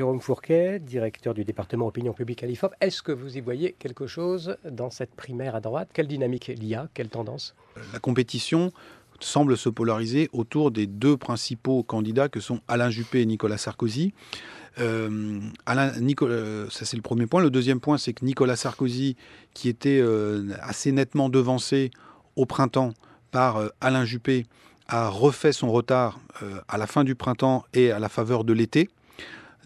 Jérôme Fourquet, directeur du département opinion publique à l'IFOP, est-ce que vous y voyez quelque chose dans cette primaire à droite Quelle dynamique il y a Quelle tendance La compétition semble se polariser autour des deux principaux candidats que sont Alain Juppé et Nicolas Sarkozy. Euh, Alain, Nicolas, euh, ça c'est le premier point. Le deuxième point, c'est que Nicolas Sarkozy, qui était euh, assez nettement devancé au printemps par Alain Juppé, a refait son retard à la fin du printemps et à la faveur de l'été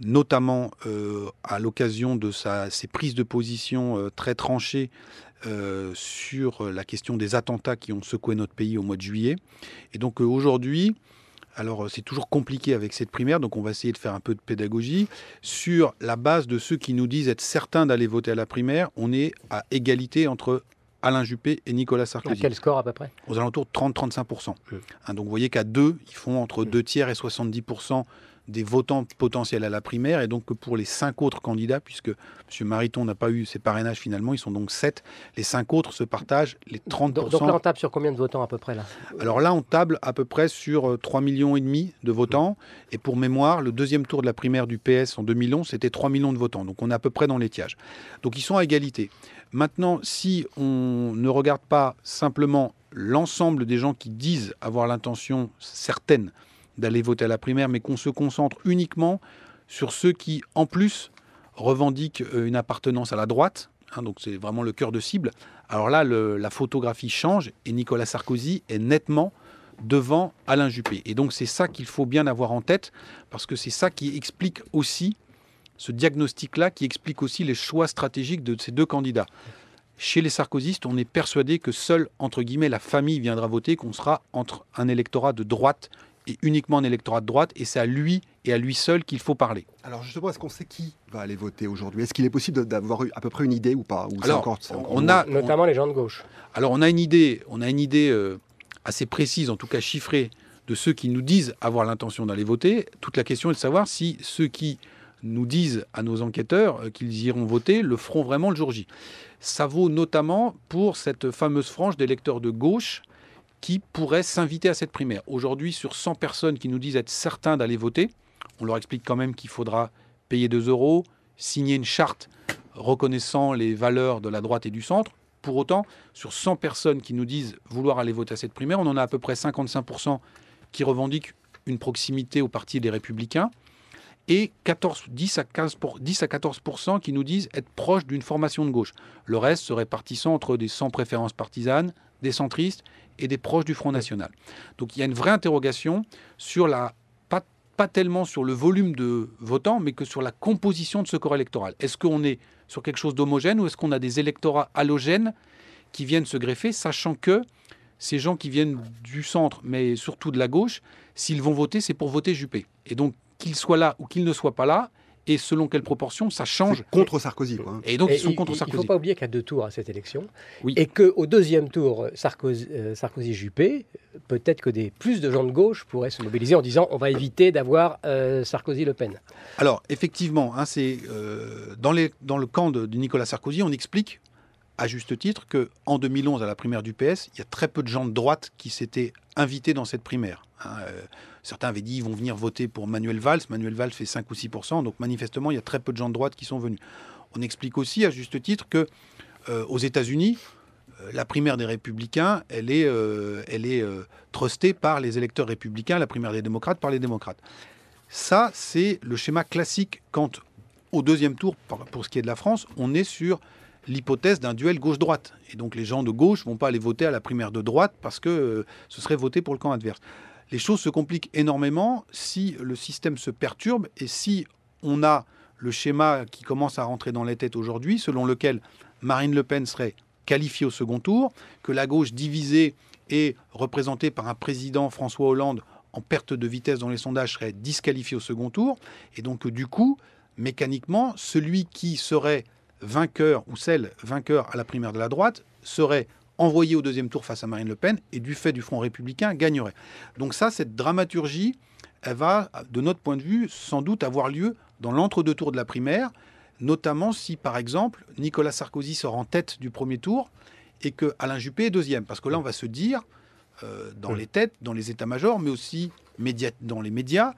notamment euh, à l'occasion de sa, ses prises de position euh, très tranchées euh, sur la question des attentats qui ont secoué notre pays au mois de juillet. Et donc aujourd'hui, alors c'est toujours compliqué avec cette primaire, donc on va essayer de faire un peu de pédagogie. Sur la base de ceux qui nous disent être certains d'aller voter à la primaire, on est à égalité entre Alain Juppé et Nicolas Sarkozy. À quel score à peu près Aux alentours de 30-35%. Mmh. Hein, donc vous voyez qu'à deux, ils font entre mmh. deux tiers et 70% des votants potentiels à la primaire, et donc que pour les cinq autres candidats, puisque M. Mariton n'a pas eu ses parrainages finalement, ils sont donc sept, les cinq autres se partagent les 30%. Donc, là, on table sur combien de votants à peu près là Alors là, on table à peu près sur 3 euh, millions et demi de votants, et pour mémoire, le deuxième tour de la primaire du PS en 2011, c'était 3 millions de votants, donc on est à peu près dans l'étiage. Donc ils sont à égalité. Maintenant, si on ne regarde pas simplement l'ensemble des gens qui disent avoir l'intention certaine d'aller voter à la primaire, mais qu'on se concentre uniquement sur ceux qui, en plus, revendiquent euh, une appartenance à la droite. Hein, donc c'est vraiment le cœur de cible. Alors là, la photographie change et Nicolas Sarkozy est nettement devant Alain Juppé. Et donc c'est ça qu'il faut bien avoir en tête, parce que c'est ça qui explique aussi ce diagnostic-là, qui explique aussi les choix stratégiques de ces deux candidats. Chez les sarkozystes, on est persuadé que seule, entre guillemets, la famille viendra voter, qu'on sera entre un électorat de droite et uniquement un électorat de droite, et c'est à lui et à lui seul qu'il faut parler. Alors justement, est-ce qu'on sait qui va aller voter aujourd'hui Est-ce qu'il est possible d'avoir à peu près une idée ou pas ou Alors, encore, on a notamment les gens de gauche. Alors on a une idée, on a une idée euh, assez précise, en tout cas chiffrée, de ceux qui nous disent avoir l'intention d'aller voter. Toute la question est de savoir si ceux qui nous disent à nos enquêteurs euh, qu'ils iront voter le feront vraiment le jour J. Ça vaut notamment pour cette fameuse frange d'électeurs de gauche qui pourraient s'inviter à cette primaire. Aujourd'hui, sur 100 personnes qui nous disent être certains d'aller voter, on leur explique quand même qu'il faudra payer 2 euros, signer une charte reconnaissant les valeurs de la droite et du centre. Pour autant, sur 100 personnes qui nous disent vouloir aller voter à cette primaire, on en a à peu près 55% qui revendiquent une proximité au Parti des Républicains et 10, à 14 qui nous disent être proches d'une formation de gauche. Le reste se répartissant entre des sans préférences partisanes, des centristes et des proches du Front National. Donc il y a une vraie interrogation sur la pas, pas tellement sur le volume de votants, mais que sur la composition de ce corps électoral. Est-ce qu'on est sur quelque chose d'homogène ou est-ce qu'on a des électorats halogènes qui viennent se greffer, sachant que ces gens qui viennent du centre, mais surtout de la gauche, s'ils vont voter, c'est pour voter Juppé. Et donc, qu'ils soient là ou qu'ils ne soient pas là, et selon quelle proportion, ça change. Contre Sarkozy. Hein. Et donc, ils sont contre Sarkozy. Il ne faut pas oublier qu'il y a deux tours à cette élection. Oui. Et qu'au deuxième tour, euh, Sarkozy-Juppé, Sarkozy juppé peut être que des, plus de gens de gauche pourraient se mobiliser en disant on va éviter d'avoir euh, Sarkozy-Le Pen. Alors, effectivement, hein, c'est, euh, dans, le camp de Nicolas Sarkozy, on explique à juste titre que en 2011 à la primaire du PS, il y a très peu de gens de droite qui s'étaient invités dans cette primaire. Hein. Euh, certains avaient dit ils vont venir voter pour Manuel Valls. Manuel Valls fait 5 ou 6 donc manifestement il y a très peu de gens de droite qui sont venus. On explique aussi à juste titre que euh, aux États-Unis, euh, la primaire des républicains, elle est, elle est trustée par les électeurs républicains, la primaire des démocrates par les démocrates. Ça, c'est le schéma classique quand, au deuxième tour, pour ce qui est de la France, on est sur l'hypothèse d'un duel gauche-droite. Et donc les gens de gauche vont pas aller voter à la primaire de droite parce que euh, ce serait voter pour le camp adverse. Les choses se compliquent énormément si le système se perturbe et si on a le schéma qui commence à rentrer dans les têtes aujourd'hui, selon lequel Marine Le Pen serait qualifiée au second tour, que la gauche divisée et représentée par un président François Hollande en perte de vitesse dans les sondages serait disqualifiée au second tour, et donc du coup, mécaniquement, celui qui serait vainqueur ou celle vainqueur à la primaire de la droite serait envoyée au deuxième tour face à Marine Le Pen et du fait du Front républicain gagnerait. Donc ça, cette dramaturgie, elle va, de notre point de vue, sans doute avoir lieu dans l'entre-deux tours de la primaire, notamment si, par exemple, Nicolas Sarkozy sort en tête du premier tour et que Alain Juppé est deuxième. Parce que là, on va se dire, euh, dans les têtes, dans les états-majors, mais aussi dans les médias,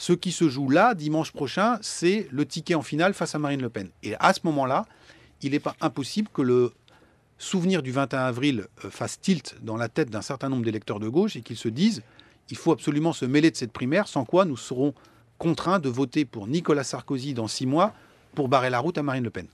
ce qui se joue là, dimanche prochain, c'est le ticket en finale face à Marine Le Pen. Et à ce moment-là, il n'est pas impossible que le souvenir du 21 avril euh, fasse tilt dans la tête d'un certain nombre d'électeurs de gauche et qu'ils se disent il faut absolument se mêler de cette primaire, sans quoi nous serons contraints de voter pour Nicolas Sarkozy dans six mois pour barrer la route à Marine Le Pen.